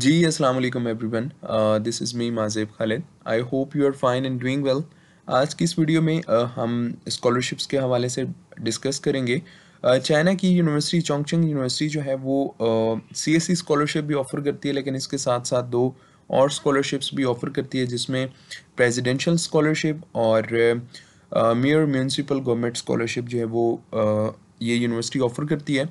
जी अस्सलाम वालेकुम everyone this is me Majeb Khalid I hope you are fine and doing well आज की इस वीडियो में uh, हम स्कॉलरशिप्स के हवाले से डिस्कस करेंगे चाइना uh, की यूनिवर्सिटी चोंगचिंग यूनिवर्सिटी जो है वो सी एस सी स्कॉलरशिप भी ऑफ़र करती है लेकिन इसके साथ साथ दो और स्कॉलरशिप्स भी ऑफ़र करती है जिसमें प्रेजिडेंशल स्कॉलरशिप और मेयर म्यूनसिपल गवर्नमेंट स्कॉलरशिप जो है वो uh, ये यूनिवर्सिटी ऑफ़र करती है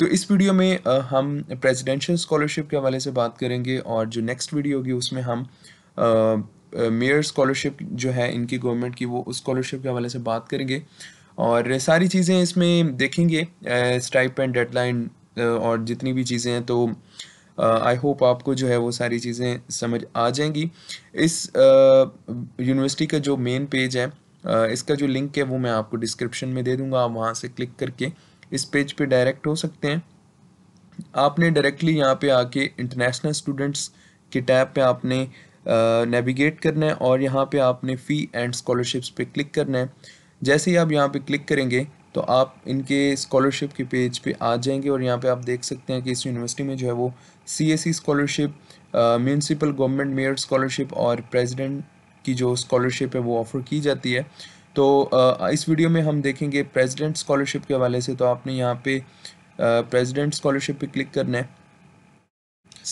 तो इस वीडियो में हम प्रेसिडेंशियल स्कॉलरशिप के हवाले से बात करेंगे और जो नेक्स्ट वीडियो होगी उसमें हम मेयर स्कॉलरशिप जो है इनकी गवर्नमेंट की वो उस स्कॉलरशिप के हवाले से बात करेंगे और सारी चीज़ें इसमें देखेंगे स्टाइप एंड डेडलाइन और जितनी भी चीज़ें हैं तो आई होप आपको जो है वो सारी चीज़ें समझ आ जाएंगी इस यूनिवर्सिटी का जो मेन पेज है इसका जो लिंक है वो मैं आपको डिस्क्रिप्शन में दे दूंगा आप वहाँ से क्लिक करके इस पेज पे डायरेक्ट हो सकते हैं आपने डायरेक्टली यहाँ पे आके इंटरनेशनल स्टूडेंट्स के टैब पे आपने नेविगेट करना है और यहाँ पे आपने फ़ी एंड स्कॉलरशिप्स पे क्लिक करना है जैसे ही आप यहाँ पे क्लिक करेंगे तो आप इनके स्कॉलरशिप के पेज पे आ जाएंगे और यहाँ पे आप देख सकते हैं कि इस यूनिवर्सिटी में जो है वो C S C scholarship municipal government mayor scholarship और प्रेजिडेंट की जो स्कॉलरशिप है वो ऑफ़र की जाती है तो इस वीडियो में हम देखेंगे प्रेसिडेंट स्कॉलरशिप के हवाले से तो आपने यहाँ पे प्रेसिडेंट स्कॉलरशिप पे क्लिक करना है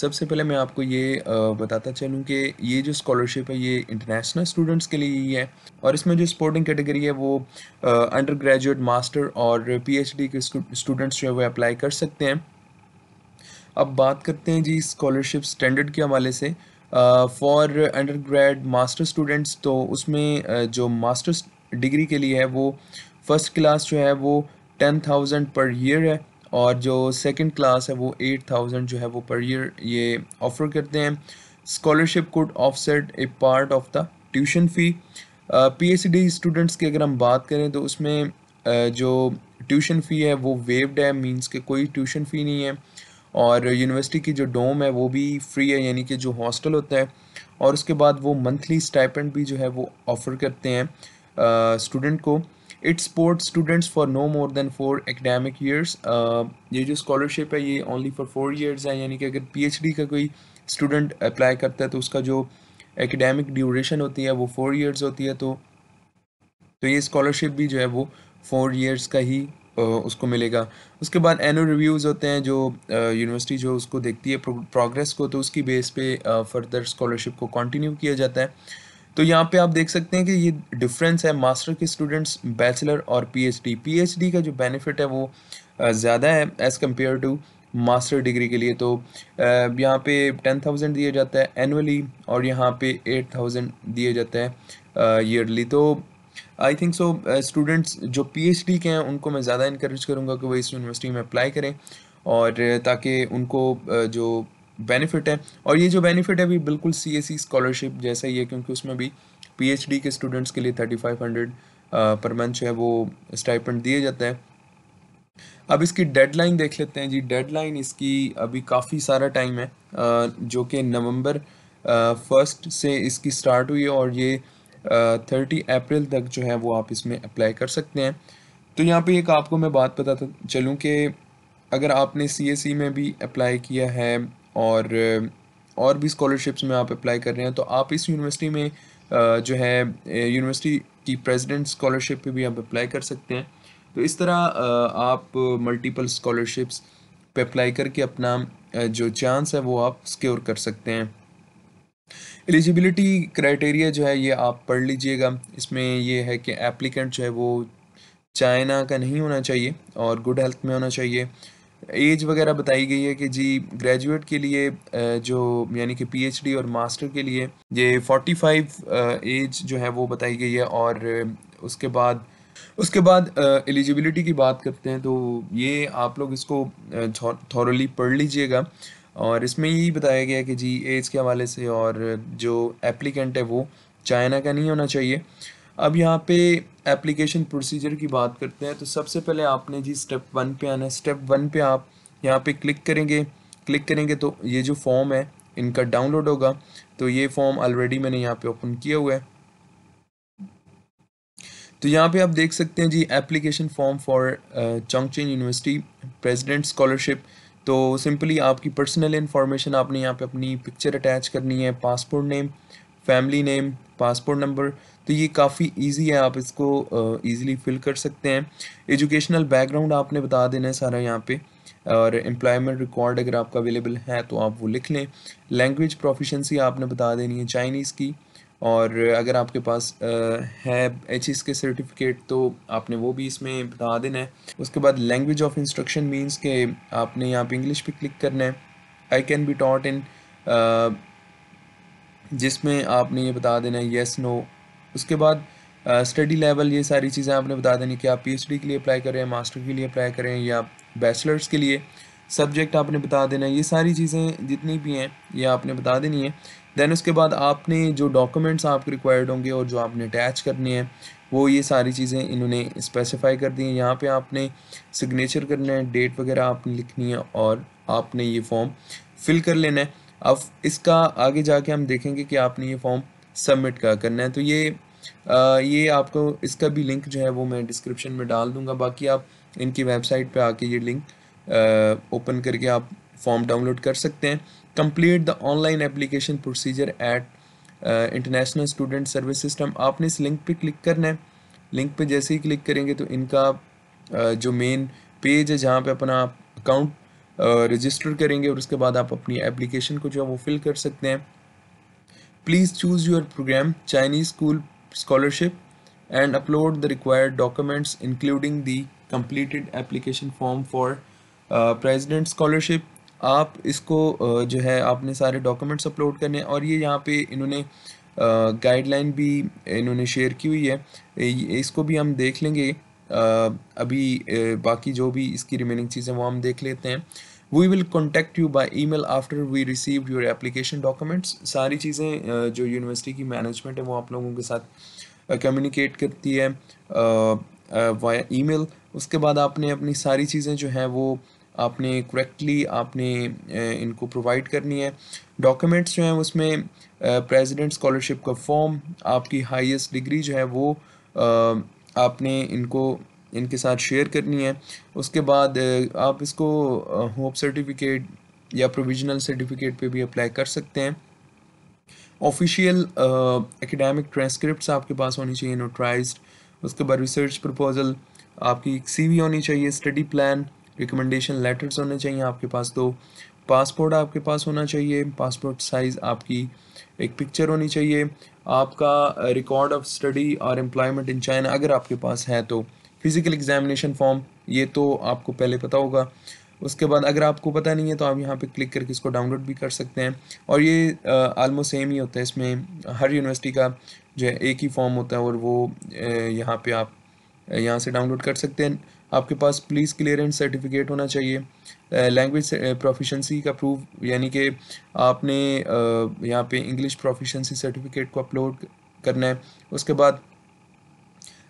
सबसे पहले मैं आपको ये बताता चलूँ कि ये जो स्कॉलरशिप है ये इंटरनेशनल स्टूडेंट्स के लिए ही है और इसमें जो स्पोर्टिंग कैटेगरी है वो अंडर ग्रेजुएट मास्टर और पीएचडी के स्टूडेंट्स जो है वो अप्लाई कर सकते हैं अब बात करते हैं जी स्कॉलरशिप स्टैंडर्ड के हवाले से for undergrad master students तो उसमें जो मास्टर्स डिग्री के लिए है वो फर्स्ट क्लास जो है वो टेन थाउजेंड पर ईयर है और जो सेकंड क्लास है वो एट थाउजेंड जो है वो पर ईयर ये ऑफ़र करते हैं scholarship could offset a part of the tuition fee the students की अगर हम बात करें तो उसमें uh, जो ट्यूशन फ़ी है वो वेव्ड है मींस के कोई ट्यूशन फ़ी नहीं है और यूनिवर्सिटी की जो डोम है वो भी फ्री है यानी कि जो हॉस्टल होता है और उसके बाद वो मंथली स्टाइपेंट भी जो है वो ऑफ़र करते हैं स्टूडेंट को it support students for no more than four academic years ये जो स्कॉलरशिप है ये ओनली फॉर फोर ईयर्स है यानी कि अगर पीएचडी का कोई स्टूडेंट अप्लाई करता है तो उसका जो एकेडमिक ड्यूरेशन होती है वो फोर ईयर्स होती है तो तो ये स्कॉलरशिप भी जो है वो फोर ईयर्स का ही उसको मिलेगा उसके बाद एनुअल रिव्यूज़ होते हैं जो यूनिवर्सिटी जो उसको देखती है प्रोग्रेस को तो उसकी बेस पे फर्दर स्कॉलरशिप को कंटिन्यू किया जाता है तो यहाँ पे आप देख सकते हैं कि ये डिफरेंस है मास्टर के स्टूडेंट्स बैचलर और पीएचडी पीएचडी का जो बेनिफिट है वो ज़्यादा है as compare to master degree के लिए तो यहाँ पे टेन थाउजेंड दिया जाता है एनुअली और यहाँ पे एट थाउजेंड दिया जाता है ईयरली तो आई थिंक सो स्टूडेंट्स जो पीएचडी के हैं उनको मैं ज़्यादा इंक्रेज करूँगा कि वो इस यूनिवर्सिटी में अप्लाई करें और ताकि उनको जो बेनिफिट है और ये जो बेनिफिट है भी बिल्कुल सी एस सी स्कॉलरशिप जैसा ही है क्योंकि उसमें भी डी के स्टूडेंट्स के लिए thirty five hundred per month जो है वो स्टाइपेंड दिए जाते हैं अब इसकी डेडलाइन देख लेते हैं जी डेडलाइन इसकी अभी काफ़ी सारा टाइम है जो कि नवंबर फर्स्ट से इसकी स्टार्ट हुई है और ये थर्टी अप्रैल तक जो है वो आप इसमें अप्लाई कर सकते हैं तो यहाँ पे एक आपको मैं बात बताता चलूँ कि अगर आपने सी में भी अप्लाई किया है और और भी स्कॉलरशिप्स में आप अप्लाई कर रहे हैं तो आप इस यूनिवर्सिटी में जो है यूनिवर्सिटी की प्रेसिडेंट स्कॉलरशिप पे भी आप अप्लाई कर सकते हैं तो इस तरह आप मल्टीपल स्कॉलरशिप्स पे अप्लाई करके अपना जो चांस है वो आप स्क्योर कर सकते हैं एलिजिबिलिटी क्राइटेरिया जो है ये आप पढ़ लीजिएगा इसमें ये है कि एप्लीकेंट जो है वो चाइना का नहीं होना चाहिए और गुड हेल्थ में होना चाहिए एज वगैरह बताई गई है कि जी ग्रेजुएट के लिए जो यानी कि पीएचडी और मास्टर के लिए ये 45 एज जो है वो बताई गई है और उसके बाद उसके बाद एलिजिबिलिटी की बात करते हैं तो ये आप लोग इसको थॉरली पढ़ लीजिएगा और इसमें यही बताया गया कि जी एज के हवाले से और जो एप्लीकेंट है वो चाइना का नहीं होना चाहिए अब यहाँ पे एप्लीकेशन प्रोसीजर की बात करते हैं तो सबसे पहले आपने जी स्टेप वन पे आना है स्टेप वन पे आप यहाँ पे क्लिक करेंगे क्लिक करेंगे तो ये जो फॉर्म है इनका डाउनलोड होगा तो ये फॉर्म ऑलरेडी मैंने यहाँ पे ओपन किया हुआ है तो यहाँ पे आप देख सकते हैं जी application form for Chongqing university president scholarship तो सिंपली आपकी पर्सनल इन्फॉर्मेशन आपने यहाँ पे अपनी पिक्चर अटैच करनी है passport name family name passport number तो ये काफ़ी इजी है आप इसको इजीली फिल कर सकते हैं एजुकेशनल बैकग्राउंड आपने बता देना है सारा यहाँ पे और एम्प्लॉयमेंट रिकॉर्ड अगर आपका अवेलेबल है तो आप वो लिख लें लैंग्वेज प्रोफिशेंसी आपने बता देनी है चाइनीज़ की और अगर आपके पास है एच के सर्टिफिकेट तो आपने वो भी इसमें बता देना है उसके बाद लैंग्वेज ऑफ इंस्ट्रक्शन मीन्स के आपने यहाँ पे इंग्लिश पे क्लिक करना है I can be taught in जिसमें आपने ये बता देना है येस नो उसके बाद स्टडी uh, लेवल ये सारी चीज़ें आपने बता देनी कि आप पीएचडी के लिए अप्लाई कर रहे हैं मास्टर के लिए अप्लाई कर रहे हैं या बैचलर्स के लिए सब्जेक्ट आपने बता देना ये सारी चीज़ें जितनी भी हैं ये आपने बता देनी है देन उसके बाद आपने जो डॉक्यूमेंट्स आपके रिक्वायर्ड होंगे और जो आपने अटैच करनी है वो ये सारी चीज़ें इन्होंने स्पेसिफाई कर दी हैं यहाँ पे आपने सिग्नेचर करना है डेट वगैरह आपने लिखनी है और आपने ये फॉर्म फिल कर लेना है अब इसका आगे जाके हम देखेंगे कि आपने ये फॉर्म सबमिट का करना है तो ये आ, ये आपको इसका भी लिंक जो है वो मैं डिस्क्रिप्शन में डाल दूंगा बाकी आप इनकी वेबसाइट पे आके ये लिंक ओपन करके आप फॉर्म डाउनलोड कर सकते हैं complete the online application procedure at international student service system आपने इस लिंक पे क्लिक करना है लिंक पे जैसे ही क्लिक करेंगे तो इनका uh, जो मेन पेज है जहाँ पर अपना अकाउंट रजिस्टर करेंगे और उसके बाद आप अपनी एप्लीकेशन को जो है वो फिल कर सकते हैं please choose your program Chinese school scholarship and upload the required documents including the completed application form for president scholarship आप इसको uh, जो है आपने सारे डॉक्यूमेंट्स अपलोड करने और ये यहाँ पे इन्होंने गाइडलाइन uh, भी इन्होंने शेयर की हुई है इसको भी हम देख लेंगे अभी बाकी जो भी इसकी रिमेनिंग चीज़ें वो हम देख लेते हैं we will contact you by email after we receive your application documents सारी चीज़ें जो यूनिवर्सिटी की मैनेजमेंट है वो आप लोगों के साथ कम्युनिकेट करती है वाया ई मेल उसके बाद आपने अपनी सारी चीज़ें जो हैं वो आपने करेक्टली आपने इनको प्रोवाइड करनी है डॉक्यूमेंट्स जो हैं उसमें प्रेजिडेंट स्कॉलरशिप का फॉर्म आपकी हाइस्ट डिग्री जो है वो आपने इनको इनके साथ शेयर करनी है उसके बाद आप इसको होप सर्टिफिकेट या प्रोविजनल सर्टिफिकेट पे भी अप्लाई कर सकते हैं ऑफिशियल एकेडमिक ट्रांसक्रिप्ट्स आपके पास होनी चाहिए नोटराइज उसके बाद रिसर्च प्रपोजल आपकी एक सीवी होनी चाहिए स्टडी प्लान रिकमेंडेशन लेटर्स होने चाहिए आपके पास दो पासपोर्ट आपके पास होना चाहिए पासपोर्ट साइज़ आपकी एक पिक्चर होनी चाहिए आपका रिकॉर्ड ऑफ स्टडी और एम्प्लॉयमेंट इन चाइना अगर आपके पास है तो फ़िज़िकल एग्जामिनेशन फॉर्म ये तो आपको पहले पता होगा उसके बाद अगर आपको पता नहीं है तो आप यहाँ पे क्लिक करके इसको डाउनलोड भी कर सकते हैं और ये आलमोस्ट सेम ही होता है इसमें हर यूनिवर्सिटी का जो है एक ही फॉर्म होता है और वो यहाँ पे आप यहाँ से डाउनलोड कर सकते हैं आपके पास पुलिस क्लियरेंस सर्टिफिकेट होना चाहिए लैंग्वेज प्रोफिशंसी का प्रूफ यानी कि आपने यहाँ पे इंग्लिश प्रोफिशंसी सर्टिफिकेट को अपलोड करना है उसके बाद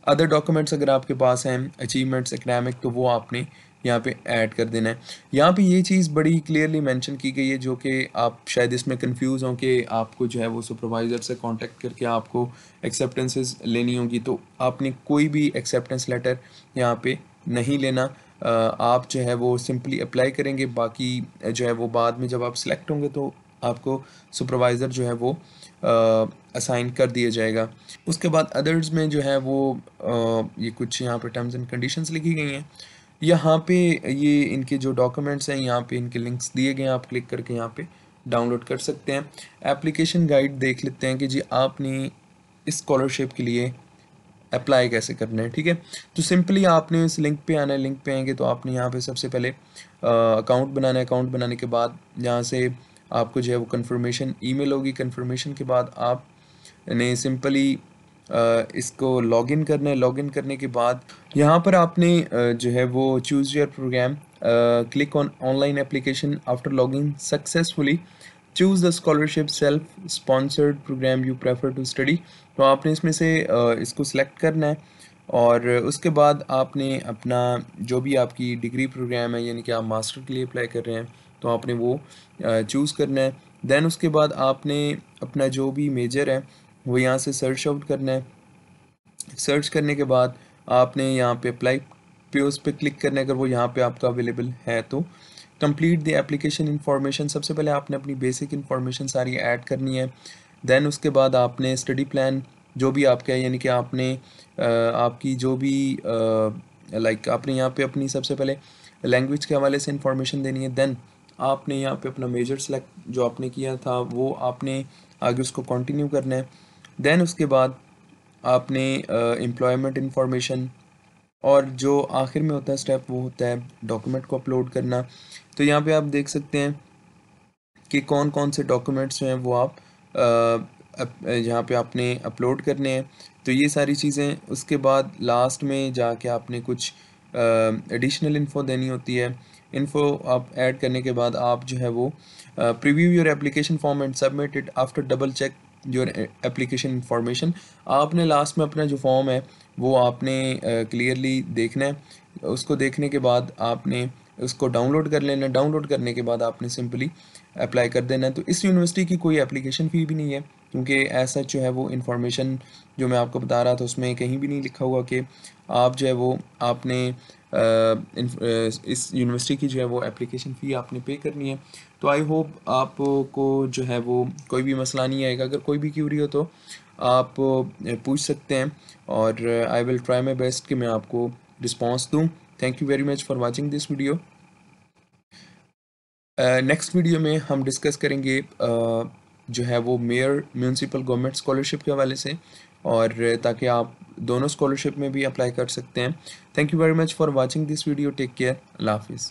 अदर डॉक्यूमेंट्स अगर आपके पास हैं अचीवमेंट्स एकेडमिक तो वो आपने यहाँ पे ऐड कर देना है यहाँ पे ये चीज़ बड़ी क्लियरली मेंशन की गई है जो कि आप शायद इसमें कंफ्यूज हों कि आपको जो है वो सुपरवाइज़र से कांटेक्ट करके आपको एक्सेप्टेंसेस लेनी होगी तो आपने कोई भी एक्सेप्टेंस लेटर यहाँ पे नहीं लेना आप जो है वो सिंपली अप्लाई करेंगे बाकी जो है वो बाद में जब आप सिलेक्ट होंगे तो आपको सुपरवाइज़र जो है वो असाइन कर दिया जाएगा उसके बाद अदर्स में जो है वो आ, ये कुछ यहाँ पर टर्म्स एंड कंडीशंस लिखी गई हैं यहाँ पे ये इनके जो डॉक्यूमेंट्स हैं यहाँ पे इनके लिंक्स दिए गए हैं आप क्लिक करके यहाँ पे डाउनलोड कर सकते हैं एप्लीकेशन गाइड देख लेते हैं कि जी आपने इस स्कॉलरशिप के लिए अप्लाई कैसे करना है ठीक है तो सिंपली आपने इस लिंक पे आना है लिंक पे आएंगे तो आपने यहाँ पे सबसे पहले अकाउंट बनाना है अकाउंट बनाने के बाद यहाँ से आपको जो है वो कन्फर्मेशन ई होगी कन्फर्मेशन के बाद आप ने सिंपली इसको लॉगिन करना है लॉगिन करने के बाद यहाँ पर आपने जो है वो choose your program click on online application after login successfully choose the scholarship self sponsored program you prefer to study तो आपने इसमें से इसको सिलेक्ट करना है और उसके बाद आपने अपना जो भी आपकी डिग्री प्रोग्राम है यानी कि आप मास्टर के लिए अप्लाई कर रहे हैं तो आपने वो चूज़ करना है दैन उसके बाद आपने अपना जो भी मेजर है वो यहाँ से सर्च आउट करना है सर्च करने के बाद आपने यहाँ पे अप्लाई पे उस पर क्लिक करना है अगर वो यहाँ पे आपका अवेलेबल है तो कंप्लीट द एप्लीकेशन इन्फॉर्मेशन सबसे पहले आपने अपनी बेसिक इन्फॉर्मेशन सारी ऐड करनी है दैन उसके बाद आपने स्टडी प्लान जो भी आपके है यानी कि आपने आपकी जो भी लाइक आपने यहाँ पे अपनी सबसे पहले लैंग्वेज के हवाले से इन्फॉर्मेशन देनी है दैन आपने यहाँ पे अपना मेजर सेलेक्ट जो आपने किया था वो आपने आगे उसको कंटिन्यू करना है दैन उसके बाद आपने एम्प्लॉयमेंट इन्फॉर्मेशन और जो आखिर में होता है स्टेप वो होता है डॉक्यूमेंट को अपलोड करना तो यहाँ पे आप देख सकते हैं कि कौन कौन से डॉक्यूमेंट्स हैं वो आप यहाँ पे आपने अपलोड करने हैं तो ये सारी चीज़ें उसके बाद लास्ट में जाके आपने कुछ एडिशनल इन्फो देनी होती है इन्फो आप ऐड करने के बाद आप जो है वो preview your application form and submit it after double check your application information आपने लास्ट में अपना जो फॉर्म है वो आपने क्लियरली uh, देखना है उसको देखने के बाद आपने उसको डाउनलोड कर लेना डाउनलोड करने के बाद आपने सिंपली अप्लाई कर देना तो इस यूनिवर्सिटी की कोई एप्लीकेशन फ़ी भी नहीं है क्योंकि ऐसा जो है वो इन्फॉर्मेशन जो मैं आपको बता रहा था उसमें कहीं भी नहीं लिखा हुआ कि आप जो है वो आपने इस यूनिवर्सिटी की जो है वो एप्लीकेशन फ़ी आपने पे करनी है तो आई होप आपको जो है वो कोई भी मसला नहीं आएगा अगर कोई भी क्यूरी हो तो आप पूछ सकते हैं और I will try my best कि मैं आपको रिस्पॉन्स दूँ thank you very much for watching this video next video में हम डिस्कस करेंगे uh, जो है वो मेयर म्यूनसिपल गवर्नमेंट स्कॉलरशिप के हवाले से और ताकि आप दोनों स्कॉलरशिप में भी अप्लाई कर सकते हैं thank you very much for watching this video take care अल्लाह हाफिज़